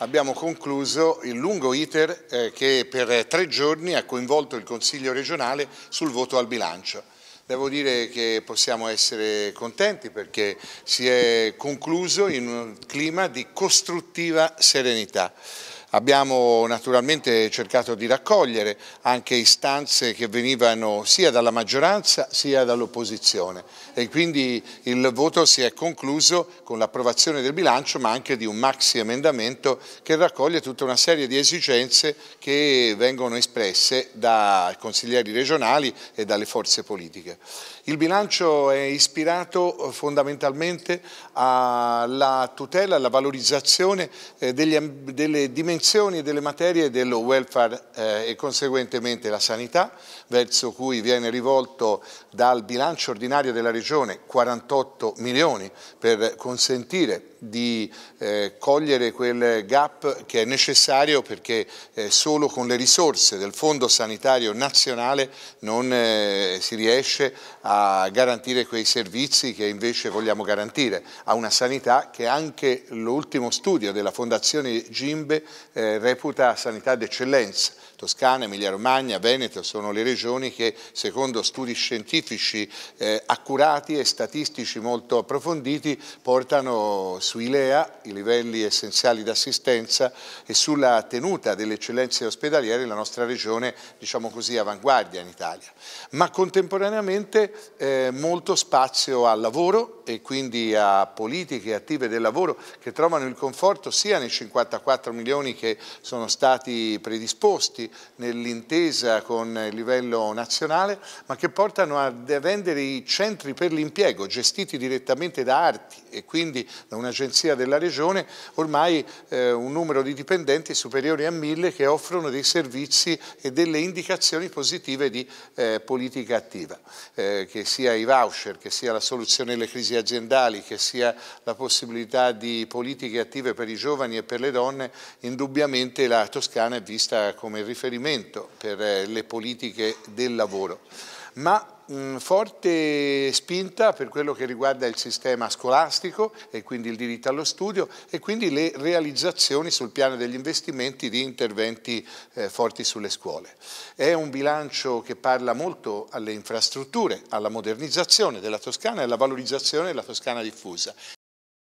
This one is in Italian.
abbiamo concluso il lungo iter eh, che per eh, tre giorni ha coinvolto il Consiglio regionale sul voto al bilancio. Devo dire che possiamo essere contenti perché si è concluso in un clima di costruttiva serenità. Abbiamo naturalmente cercato di raccogliere anche istanze che venivano sia dalla maggioranza sia dall'opposizione e quindi il voto si è concluso con l'approvazione del bilancio ma anche di un maxi emendamento che raccoglie tutta una serie di esigenze che vengono espresse dai consiglieri regionali e dalle forze politiche. Il bilancio è ispirato fondamentalmente alla tutela, alla valorizzazione eh, delle dimensioni dimensioni delle materie dello welfare eh, e conseguentemente la sanità, verso cui viene rivolto dal bilancio ordinario della Regione 48 milioni per consentire di eh, cogliere quel gap che è necessario perché eh, solo con le risorse del Fondo Sanitario Nazionale non eh, si riesce a garantire quei servizi che invece vogliamo garantire a una sanità che anche l'ultimo studio della Fondazione Gimbe eh, reputa sanità d'eccellenza. Toscana, Emilia-Romagna, Veneto sono le regioni che secondo studi scientifici eh, accurati e statistici molto approfonditi portano sui LEA, i livelli essenziali di assistenza e sulla tenuta delle eccellenze ospedaliere la nostra regione, diciamo così, avanguardia in Italia. Ma contemporaneamente eh, molto spazio al lavoro e quindi a politiche attive del lavoro che trovano il conforto sia nei 54 milioni che sono stati predisposti nell'intesa con il livello nazionale, ma che portano a rendere i centri per l'impiego gestiti direttamente da Arti e quindi da un'agenzia della regione ormai eh, un numero di dipendenti superiore a mille che offrono dei servizi e delle indicazioni positive di eh, politica attiva, eh, che sia i voucher, che sia la soluzione delle crisi aziendali, che sia la possibilità di politiche attive per i giovani e per le donne, indubbiamente indubbiamente la Toscana è vista come riferimento per eh, le politiche del lavoro, ma forte spinta per quello che riguarda il sistema scolastico e quindi il diritto allo studio e quindi le realizzazioni sul piano degli investimenti di interventi eh, forti sulle scuole. È un bilancio che parla molto alle infrastrutture, alla modernizzazione della Toscana e alla valorizzazione della Toscana diffusa.